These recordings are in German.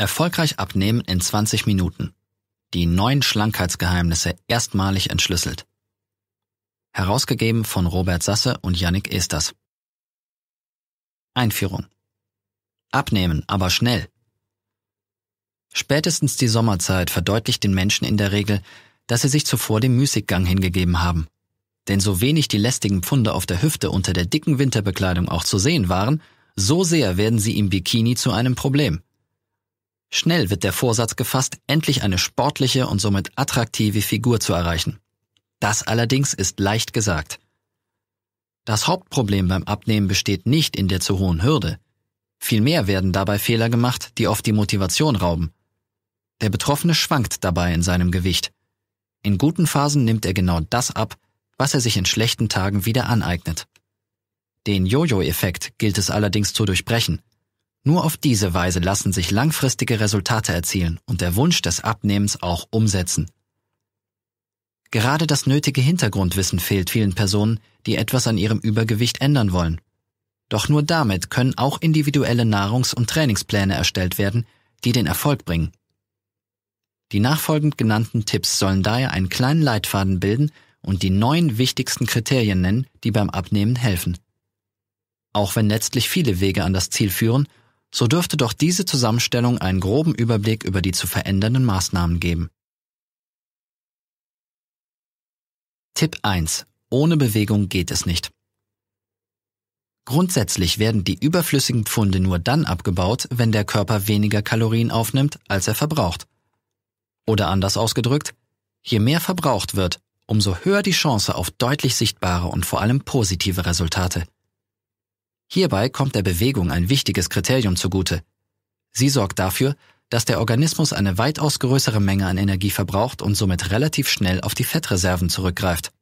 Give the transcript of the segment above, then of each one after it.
Erfolgreich abnehmen in 20 Minuten. Die neun Schlankheitsgeheimnisse erstmalig entschlüsselt. Herausgegeben von Robert Sasse und Yannick Esters. Einführung. Abnehmen, aber schnell. Spätestens die Sommerzeit verdeutlicht den Menschen in der Regel, dass sie sich zuvor dem Müßiggang hingegeben haben. Denn so wenig die lästigen Pfunde auf der Hüfte unter der dicken Winterbekleidung auch zu sehen waren, so sehr werden sie im Bikini zu einem Problem. Schnell wird der Vorsatz gefasst, endlich eine sportliche und somit attraktive Figur zu erreichen. Das allerdings ist leicht gesagt. Das Hauptproblem beim Abnehmen besteht nicht in der zu hohen Hürde. Vielmehr werden dabei Fehler gemacht, die oft die Motivation rauben. Der Betroffene schwankt dabei in seinem Gewicht. In guten Phasen nimmt er genau das ab, was er sich in schlechten Tagen wieder aneignet. Den Jojo-Effekt gilt es allerdings zu durchbrechen. Nur auf diese Weise lassen sich langfristige Resultate erzielen und der Wunsch des Abnehmens auch umsetzen. Gerade das nötige Hintergrundwissen fehlt vielen Personen, die etwas an ihrem Übergewicht ändern wollen. Doch nur damit können auch individuelle Nahrungs- und Trainingspläne erstellt werden, die den Erfolg bringen. Die nachfolgend genannten Tipps sollen daher einen kleinen Leitfaden bilden und die neun wichtigsten Kriterien nennen, die beim Abnehmen helfen. Auch wenn letztlich viele Wege an das Ziel führen, so dürfte doch diese Zusammenstellung einen groben Überblick über die zu verändernden Maßnahmen geben. Tipp 1. Ohne Bewegung geht es nicht. Grundsätzlich werden die überflüssigen Pfunde nur dann abgebaut, wenn der Körper weniger Kalorien aufnimmt, als er verbraucht. Oder anders ausgedrückt, je mehr verbraucht wird, umso höher die Chance auf deutlich sichtbare und vor allem positive Resultate. Hierbei kommt der Bewegung ein wichtiges Kriterium zugute. Sie sorgt dafür, dass der Organismus eine weitaus größere Menge an Energie verbraucht und somit relativ schnell auf die Fettreserven zurückgreift.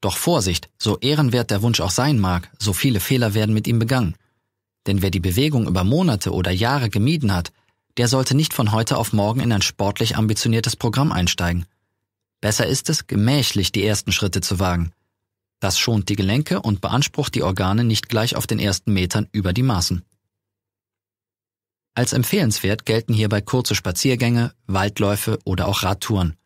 Doch Vorsicht, so ehrenwert der Wunsch auch sein mag, so viele Fehler werden mit ihm begangen. Denn wer die Bewegung über Monate oder Jahre gemieden hat, der sollte nicht von heute auf morgen in ein sportlich ambitioniertes Programm einsteigen. Besser ist es, gemächlich die ersten Schritte zu wagen – das schont die Gelenke und beansprucht die Organe nicht gleich auf den ersten Metern über die Maßen. Als empfehlenswert gelten hierbei kurze Spaziergänge, Waldläufe oder auch Radtouren.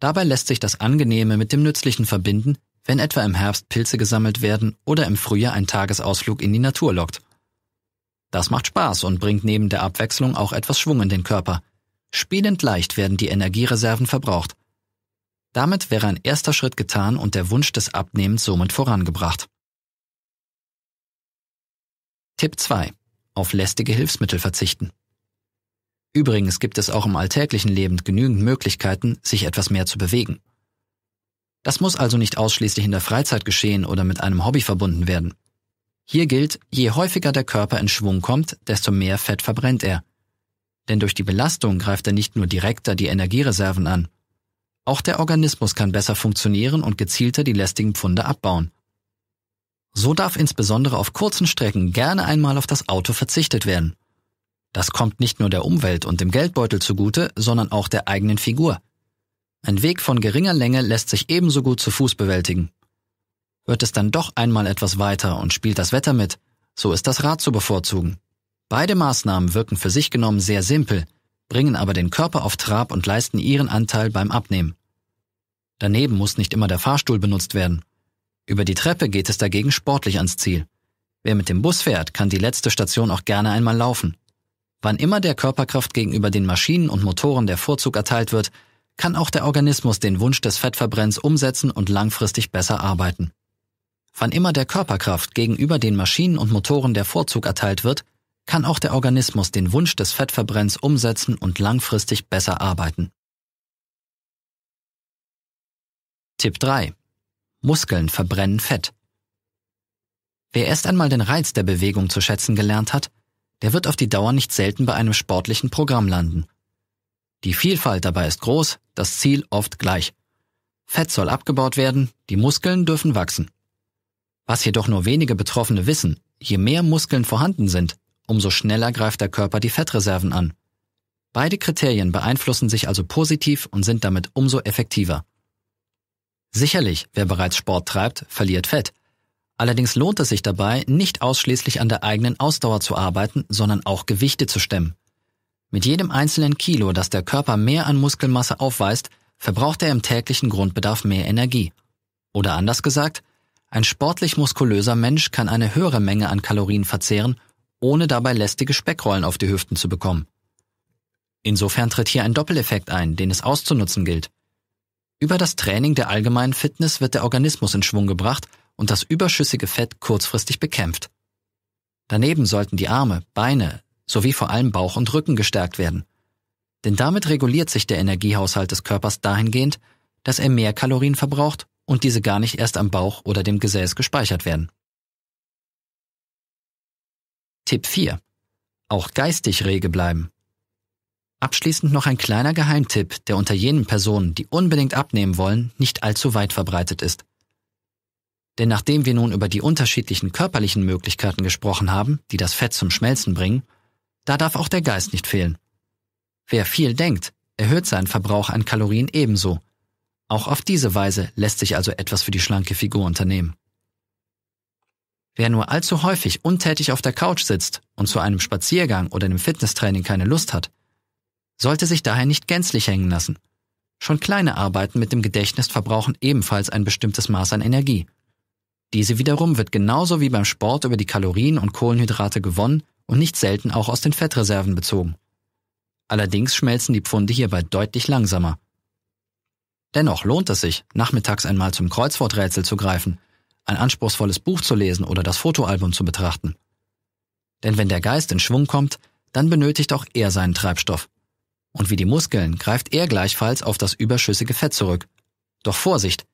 Dabei lässt sich das Angenehme mit dem Nützlichen verbinden, wenn etwa im Herbst Pilze gesammelt werden oder im Frühjahr ein Tagesausflug in die Natur lockt. Das macht Spaß und bringt neben der Abwechslung auch etwas Schwung in den Körper. Spielend leicht werden die Energiereserven verbraucht. Damit wäre ein erster Schritt getan und der Wunsch des Abnehmens somit vorangebracht. Tipp 2. Auf lästige Hilfsmittel verzichten. Übrigens gibt es auch im alltäglichen Leben genügend Möglichkeiten, sich etwas mehr zu bewegen. Das muss also nicht ausschließlich in der Freizeit geschehen oder mit einem Hobby verbunden werden. Hier gilt, je häufiger der Körper in Schwung kommt, desto mehr Fett verbrennt er. Denn durch die Belastung greift er nicht nur direkter die Energiereserven an, auch der Organismus kann besser funktionieren und gezielter die lästigen Pfunde abbauen. So darf insbesondere auf kurzen Strecken gerne einmal auf das Auto verzichtet werden. Das kommt nicht nur der Umwelt und dem Geldbeutel zugute, sondern auch der eigenen Figur. Ein Weg von geringer Länge lässt sich ebenso gut zu Fuß bewältigen. Wird es dann doch einmal etwas weiter und spielt das Wetter mit, so ist das Rad zu bevorzugen. Beide Maßnahmen wirken für sich genommen sehr simpel, bringen aber den Körper auf Trab und leisten ihren Anteil beim Abnehmen. Daneben muss nicht immer der Fahrstuhl benutzt werden. Über die Treppe geht es dagegen sportlich ans Ziel. Wer mit dem Bus fährt, kann die letzte Station auch gerne einmal laufen. Wann immer der Körperkraft gegenüber den Maschinen und Motoren der Vorzug erteilt wird, kann auch der Organismus den Wunsch des Fettverbrennens umsetzen und langfristig besser arbeiten. Wann immer der Körperkraft gegenüber den Maschinen und Motoren der Vorzug erteilt wird, kann auch der Organismus den Wunsch des Fettverbrennens umsetzen und langfristig besser arbeiten. Tipp 3. Muskeln verbrennen Fett. Wer erst einmal den Reiz der Bewegung zu schätzen gelernt hat, der wird auf die Dauer nicht selten bei einem sportlichen Programm landen. Die Vielfalt dabei ist groß, das Ziel oft gleich. Fett soll abgebaut werden, die Muskeln dürfen wachsen. Was jedoch nur wenige Betroffene wissen, je mehr Muskeln vorhanden sind, umso schneller greift der Körper die Fettreserven an. Beide Kriterien beeinflussen sich also positiv und sind damit umso effektiver. Sicherlich, wer bereits Sport treibt, verliert Fett. Allerdings lohnt es sich dabei, nicht ausschließlich an der eigenen Ausdauer zu arbeiten, sondern auch Gewichte zu stemmen. Mit jedem einzelnen Kilo, das der Körper mehr an Muskelmasse aufweist, verbraucht er im täglichen Grundbedarf mehr Energie. Oder anders gesagt, ein sportlich muskulöser Mensch kann eine höhere Menge an Kalorien verzehren, ohne dabei lästige Speckrollen auf die Hüften zu bekommen. Insofern tritt hier ein Doppeleffekt ein, den es auszunutzen gilt. Über das Training der allgemeinen Fitness wird der Organismus in Schwung gebracht und das überschüssige Fett kurzfristig bekämpft. Daneben sollten die Arme, Beine sowie vor allem Bauch und Rücken gestärkt werden. Denn damit reguliert sich der Energiehaushalt des Körpers dahingehend, dass er mehr Kalorien verbraucht und diese gar nicht erst am Bauch oder dem Gesäß gespeichert werden. Tipp 4. Auch geistig rege bleiben. Abschließend noch ein kleiner Geheimtipp, der unter jenen Personen, die unbedingt abnehmen wollen, nicht allzu weit verbreitet ist. Denn nachdem wir nun über die unterschiedlichen körperlichen Möglichkeiten gesprochen haben, die das Fett zum Schmelzen bringen, da darf auch der Geist nicht fehlen. Wer viel denkt, erhöht seinen Verbrauch an Kalorien ebenso. Auch auf diese Weise lässt sich also etwas für die schlanke Figur unternehmen. Wer nur allzu häufig untätig auf der Couch sitzt und zu einem Spaziergang oder einem Fitnesstraining keine Lust hat, sollte sich daher nicht gänzlich hängen lassen. Schon kleine Arbeiten mit dem Gedächtnis verbrauchen ebenfalls ein bestimmtes Maß an Energie. Diese wiederum wird genauso wie beim Sport über die Kalorien und Kohlenhydrate gewonnen und nicht selten auch aus den Fettreserven bezogen. Allerdings schmelzen die Pfunde hierbei deutlich langsamer. Dennoch lohnt es sich, nachmittags einmal zum Kreuzworträtsel zu greifen, ein anspruchsvolles Buch zu lesen oder das Fotoalbum zu betrachten. Denn wenn der Geist in Schwung kommt, dann benötigt auch er seinen Treibstoff. Und wie die Muskeln greift er gleichfalls auf das überschüssige Fett zurück. Doch Vorsicht!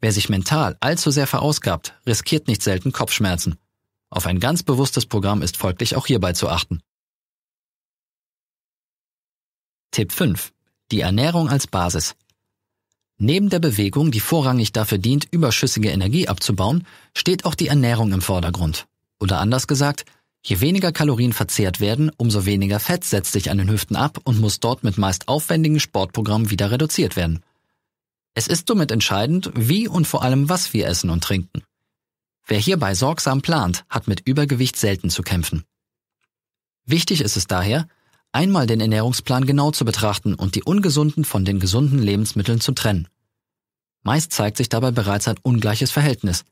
Wer sich mental allzu sehr verausgabt, riskiert nicht selten Kopfschmerzen. Auf ein ganz bewusstes Programm ist folglich auch hierbei zu achten. Tipp 5. Die Ernährung als Basis. Neben der Bewegung, die vorrangig dafür dient, überschüssige Energie abzubauen, steht auch die Ernährung im Vordergrund. Oder anders gesagt, Je weniger Kalorien verzehrt werden, umso weniger Fett setzt sich an den Hüften ab und muss dort mit meist aufwendigen Sportprogrammen wieder reduziert werden. Es ist somit entscheidend, wie und vor allem was wir essen und trinken. Wer hierbei sorgsam plant, hat mit Übergewicht selten zu kämpfen. Wichtig ist es daher, einmal den Ernährungsplan genau zu betrachten und die ungesunden von den gesunden Lebensmitteln zu trennen. Meist zeigt sich dabei bereits ein ungleiches Verhältnis.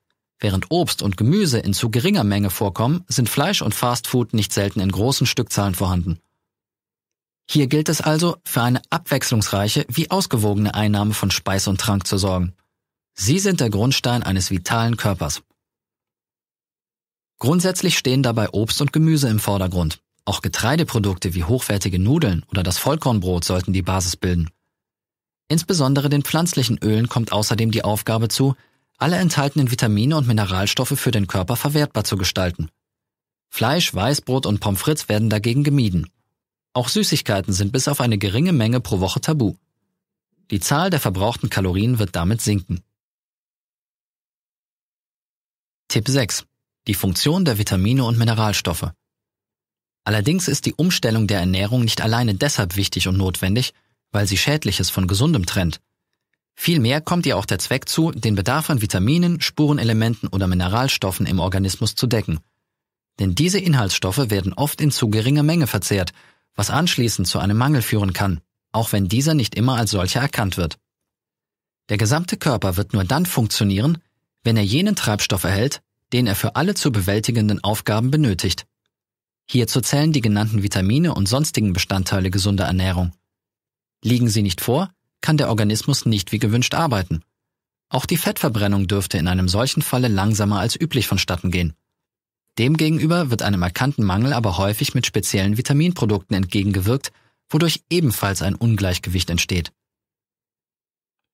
Während Obst und Gemüse in zu geringer Menge vorkommen, sind Fleisch und Fastfood nicht selten in großen Stückzahlen vorhanden. Hier gilt es also, für eine abwechslungsreiche wie ausgewogene Einnahme von Speis und Trank zu sorgen. Sie sind der Grundstein eines vitalen Körpers. Grundsätzlich stehen dabei Obst und Gemüse im Vordergrund. Auch Getreideprodukte wie hochwertige Nudeln oder das Vollkornbrot sollten die Basis bilden. Insbesondere den pflanzlichen Ölen kommt außerdem die Aufgabe zu, alle enthaltenen Vitamine und Mineralstoffe für den Körper verwertbar zu gestalten. Fleisch, Weißbrot und Pommes frites werden dagegen gemieden. Auch Süßigkeiten sind bis auf eine geringe Menge pro Woche tabu. Die Zahl der verbrauchten Kalorien wird damit sinken. Tipp 6. Die Funktion der Vitamine und Mineralstoffe. Allerdings ist die Umstellung der Ernährung nicht alleine deshalb wichtig und notwendig, weil sie Schädliches von Gesundem trennt, Vielmehr kommt ihr auch der Zweck zu, den Bedarf an Vitaminen, Spurenelementen oder Mineralstoffen im Organismus zu decken. Denn diese Inhaltsstoffe werden oft in zu geringer Menge verzehrt, was anschließend zu einem Mangel führen kann, auch wenn dieser nicht immer als solcher erkannt wird. Der gesamte Körper wird nur dann funktionieren, wenn er jenen Treibstoff erhält, den er für alle zu bewältigenden Aufgaben benötigt. Hierzu zählen die genannten Vitamine und sonstigen Bestandteile gesunder Ernährung. Liegen sie nicht vor, kann der Organismus nicht wie gewünscht arbeiten. Auch die Fettverbrennung dürfte in einem solchen Falle langsamer als üblich vonstatten gehen. Demgegenüber wird einem erkannten Mangel aber häufig mit speziellen Vitaminprodukten entgegengewirkt, wodurch ebenfalls ein Ungleichgewicht entsteht.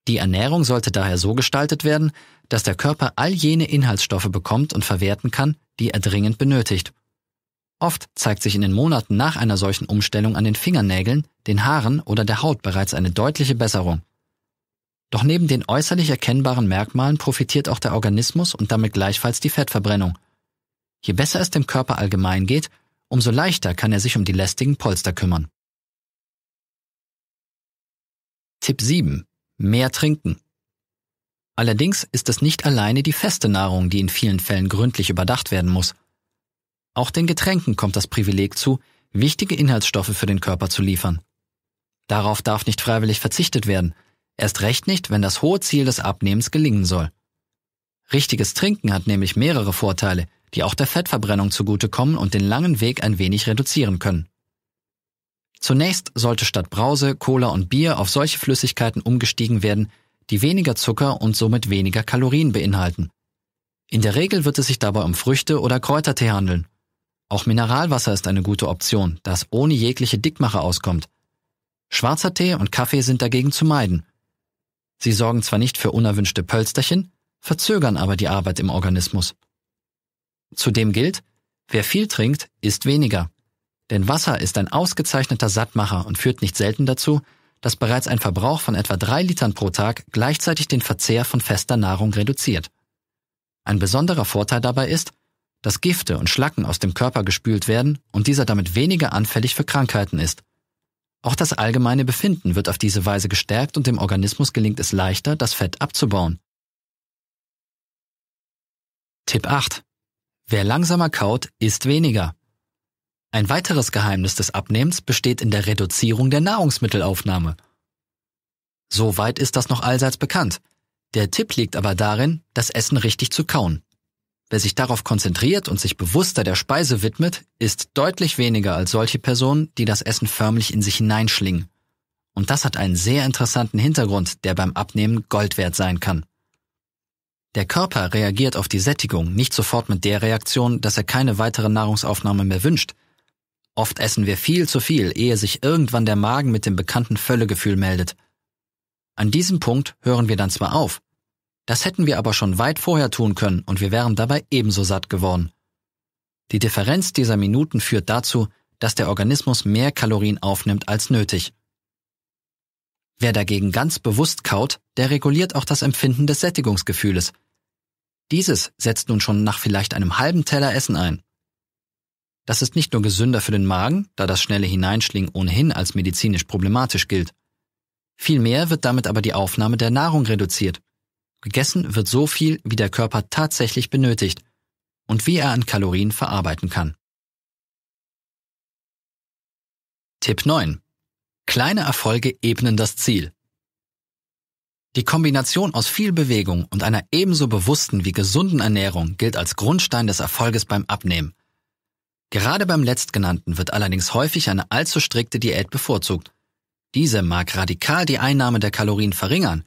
Die Ernährung sollte daher so gestaltet werden, dass der Körper all jene Inhaltsstoffe bekommt und verwerten kann, die er dringend benötigt Oft zeigt sich in den Monaten nach einer solchen Umstellung an den Fingernägeln, den Haaren oder der Haut bereits eine deutliche Besserung. Doch neben den äußerlich erkennbaren Merkmalen profitiert auch der Organismus und damit gleichfalls die Fettverbrennung. Je besser es dem Körper allgemein geht, umso leichter kann er sich um die lästigen Polster kümmern. Tipp 7. Mehr trinken. Allerdings ist es nicht alleine die feste Nahrung, die in vielen Fällen gründlich überdacht werden muss – auch den Getränken kommt das Privileg zu, wichtige Inhaltsstoffe für den Körper zu liefern. Darauf darf nicht freiwillig verzichtet werden, erst recht nicht, wenn das hohe Ziel des Abnehmens gelingen soll. Richtiges Trinken hat nämlich mehrere Vorteile, die auch der Fettverbrennung zugutekommen und den langen Weg ein wenig reduzieren können. Zunächst sollte statt Brause, Cola und Bier auf solche Flüssigkeiten umgestiegen werden, die weniger Zucker und somit weniger Kalorien beinhalten. In der Regel wird es sich dabei um Früchte oder Kräutertee handeln auch Mineralwasser ist eine gute Option, das ohne jegliche Dickmacher auskommt. Schwarzer Tee und Kaffee sind dagegen zu meiden. Sie sorgen zwar nicht für unerwünschte Pölsterchen, verzögern aber die Arbeit im Organismus. Zudem gilt, wer viel trinkt, isst weniger. Denn Wasser ist ein ausgezeichneter Sattmacher und führt nicht selten dazu, dass bereits ein Verbrauch von etwa drei Litern pro Tag gleichzeitig den Verzehr von fester Nahrung reduziert. Ein besonderer Vorteil dabei ist, dass Gifte und Schlacken aus dem Körper gespült werden und dieser damit weniger anfällig für Krankheiten ist. Auch das allgemeine Befinden wird auf diese Weise gestärkt und dem Organismus gelingt es leichter, das Fett abzubauen. Tipp 8. Wer langsamer kaut, isst weniger. Ein weiteres Geheimnis des Abnehmens besteht in der Reduzierung der Nahrungsmittelaufnahme. Soweit ist das noch allseits bekannt. Der Tipp liegt aber darin, das Essen richtig zu kauen. Wer sich darauf konzentriert und sich bewusster der Speise widmet, ist deutlich weniger als solche Personen, die das Essen förmlich in sich hineinschlingen. Und das hat einen sehr interessanten Hintergrund, der beim Abnehmen Gold wert sein kann. Der Körper reagiert auf die Sättigung nicht sofort mit der Reaktion, dass er keine weitere Nahrungsaufnahme mehr wünscht. Oft essen wir viel zu viel, ehe sich irgendwann der Magen mit dem bekannten Völlegefühl meldet. An diesem Punkt hören wir dann zwar auf, das hätten wir aber schon weit vorher tun können und wir wären dabei ebenso satt geworden. Die Differenz dieser Minuten führt dazu, dass der Organismus mehr Kalorien aufnimmt als nötig. Wer dagegen ganz bewusst kaut, der reguliert auch das Empfinden des Sättigungsgefühles. Dieses setzt nun schon nach vielleicht einem halben Teller Essen ein. Das ist nicht nur gesünder für den Magen, da das schnelle Hineinschlingen ohnehin als medizinisch problematisch gilt. Vielmehr wird damit aber die Aufnahme der Nahrung reduziert Gegessen wird so viel, wie der Körper tatsächlich benötigt und wie er an Kalorien verarbeiten kann. Tipp 9. Kleine Erfolge ebnen das Ziel. Die Kombination aus viel Bewegung und einer ebenso bewussten wie gesunden Ernährung gilt als Grundstein des Erfolges beim Abnehmen. Gerade beim letztgenannten wird allerdings häufig eine allzu strikte Diät bevorzugt. Diese mag radikal die Einnahme der Kalorien verringern,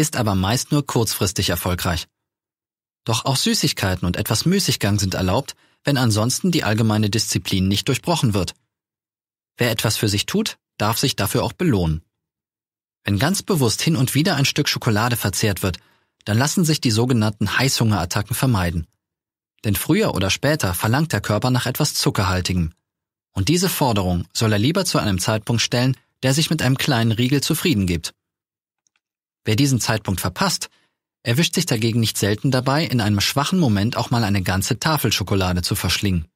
ist aber meist nur kurzfristig erfolgreich. Doch auch Süßigkeiten und etwas Müßiggang sind erlaubt, wenn ansonsten die allgemeine Disziplin nicht durchbrochen wird. Wer etwas für sich tut, darf sich dafür auch belohnen. Wenn ganz bewusst hin und wieder ein Stück Schokolade verzehrt wird, dann lassen sich die sogenannten Heißhungerattacken vermeiden. Denn früher oder später verlangt der Körper nach etwas Zuckerhaltigem. Und diese Forderung soll er lieber zu einem Zeitpunkt stellen, der sich mit einem kleinen Riegel zufrieden gibt. Wer diesen Zeitpunkt verpasst, erwischt sich dagegen nicht selten dabei, in einem schwachen Moment auch mal eine ganze Tafel Schokolade zu verschlingen.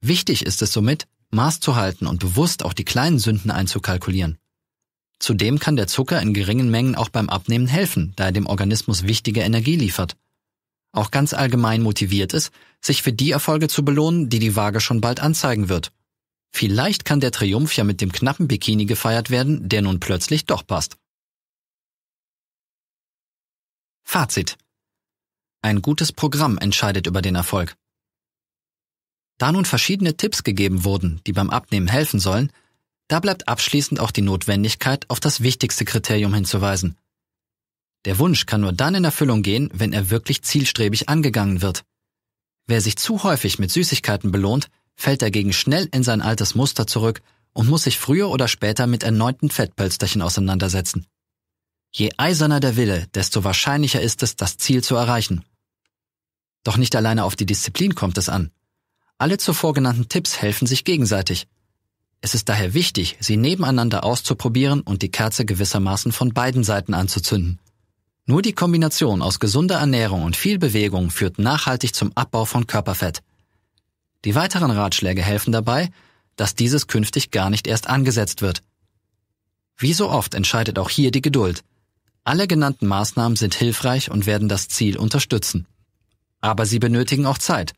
Wichtig ist es somit, Maß zu halten und bewusst auch die kleinen Sünden einzukalkulieren. Zudem kann der Zucker in geringen Mengen auch beim Abnehmen helfen, da er dem Organismus wichtige Energie liefert. Auch ganz allgemein motiviert es, sich für die Erfolge zu belohnen, die die Waage schon bald anzeigen wird. Vielleicht kann der Triumph ja mit dem knappen Bikini gefeiert werden, der nun plötzlich doch passt. Fazit. Ein gutes Programm entscheidet über den Erfolg. Da nun verschiedene Tipps gegeben wurden, die beim Abnehmen helfen sollen, da bleibt abschließend auch die Notwendigkeit, auf das wichtigste Kriterium hinzuweisen. Der Wunsch kann nur dann in Erfüllung gehen, wenn er wirklich zielstrebig angegangen wird. Wer sich zu häufig mit Süßigkeiten belohnt, fällt dagegen schnell in sein altes Muster zurück und muss sich früher oder später mit erneuten Fettpölsterchen auseinandersetzen. Je eiserner der Wille, desto wahrscheinlicher ist es, das Ziel zu erreichen. Doch nicht alleine auf die Disziplin kommt es an. Alle zuvor genannten Tipps helfen sich gegenseitig. Es ist daher wichtig, sie nebeneinander auszuprobieren und die Kerze gewissermaßen von beiden Seiten anzuzünden. Nur die Kombination aus gesunder Ernährung und viel Bewegung führt nachhaltig zum Abbau von Körperfett. Die weiteren Ratschläge helfen dabei, dass dieses künftig gar nicht erst angesetzt wird. Wie so oft entscheidet auch hier die Geduld. Alle genannten Maßnahmen sind hilfreich und werden das Ziel unterstützen. Aber sie benötigen auch Zeit.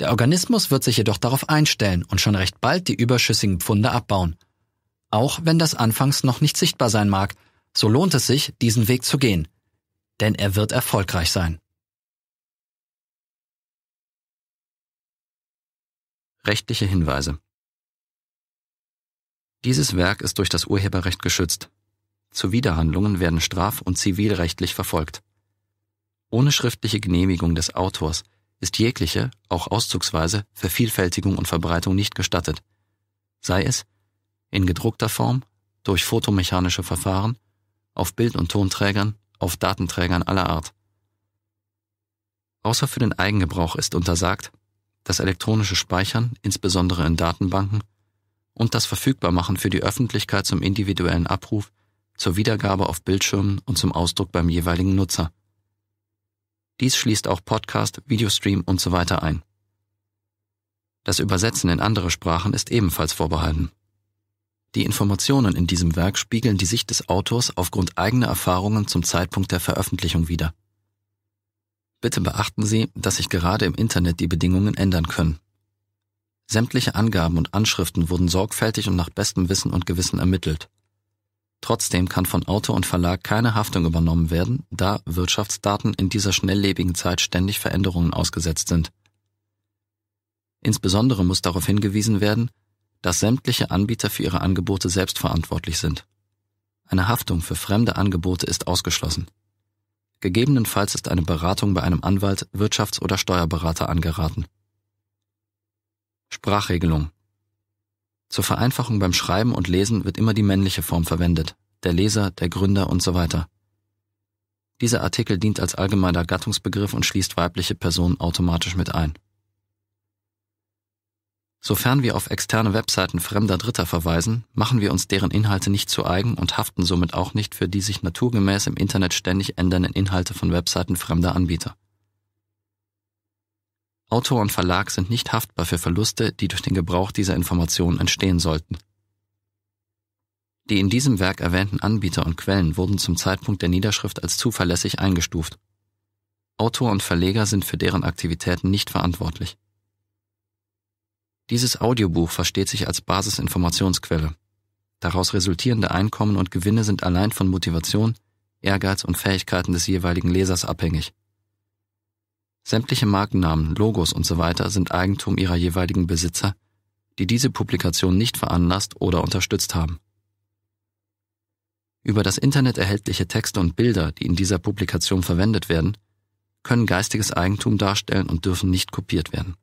Der Organismus wird sich jedoch darauf einstellen und schon recht bald die überschüssigen Pfunde abbauen. Auch wenn das anfangs noch nicht sichtbar sein mag, so lohnt es sich, diesen Weg zu gehen. Denn er wird erfolgreich sein. Rechtliche Hinweise Dieses Werk ist durch das Urheberrecht geschützt. Zuwiderhandlungen werden straf- und zivilrechtlich verfolgt. Ohne schriftliche Genehmigung des Autors ist jegliche, auch auszugsweise, Vervielfältigung und Verbreitung nicht gestattet, sei es in gedruckter Form, durch fotomechanische Verfahren, auf Bild- und Tonträgern, auf Datenträgern aller Art. Außer für den Eigengebrauch ist untersagt, das elektronische Speichern, insbesondere in Datenbanken, und das Verfügbarmachen für die Öffentlichkeit zum individuellen Abruf zur Wiedergabe auf Bildschirmen und zum Ausdruck beim jeweiligen Nutzer. Dies schließt auch Podcast, Videostream und so weiter ein. Das Übersetzen in andere Sprachen ist ebenfalls vorbehalten. Die Informationen in diesem Werk spiegeln die Sicht des Autors aufgrund eigener Erfahrungen zum Zeitpunkt der Veröffentlichung wider. Bitte beachten Sie, dass sich gerade im Internet die Bedingungen ändern können. Sämtliche Angaben und Anschriften wurden sorgfältig und nach bestem Wissen und Gewissen ermittelt. Trotzdem kann von Autor und Verlag keine Haftung übernommen werden, da Wirtschaftsdaten in dieser schnelllebigen Zeit ständig Veränderungen ausgesetzt sind. Insbesondere muss darauf hingewiesen werden, dass sämtliche Anbieter für ihre Angebote selbst verantwortlich sind. Eine Haftung für fremde Angebote ist ausgeschlossen. Gegebenenfalls ist eine Beratung bei einem Anwalt, Wirtschafts- oder Steuerberater angeraten. Sprachregelung. Zur Vereinfachung beim Schreiben und Lesen wird immer die männliche Form verwendet, der Leser, der Gründer und so weiter. Dieser Artikel dient als allgemeiner Gattungsbegriff und schließt weibliche Personen automatisch mit ein. Sofern wir auf externe Webseiten fremder Dritter verweisen, machen wir uns deren Inhalte nicht zu eigen und haften somit auch nicht für die sich naturgemäß im Internet ständig ändernden Inhalte von Webseiten fremder Anbieter. Autor und Verlag sind nicht haftbar für Verluste, die durch den Gebrauch dieser Informationen entstehen sollten. Die in diesem Werk erwähnten Anbieter und Quellen wurden zum Zeitpunkt der Niederschrift als zuverlässig eingestuft. Autor und Verleger sind für deren Aktivitäten nicht verantwortlich. Dieses Audiobuch versteht sich als Basisinformationsquelle. Daraus resultierende Einkommen und Gewinne sind allein von Motivation, Ehrgeiz und Fähigkeiten des jeweiligen Lesers abhängig. Sämtliche Markennamen, Logos usw. So sind Eigentum ihrer jeweiligen Besitzer, die diese Publikation nicht veranlasst oder unterstützt haben. Über das Internet erhältliche Texte und Bilder, die in dieser Publikation verwendet werden, können geistiges Eigentum darstellen und dürfen nicht kopiert werden.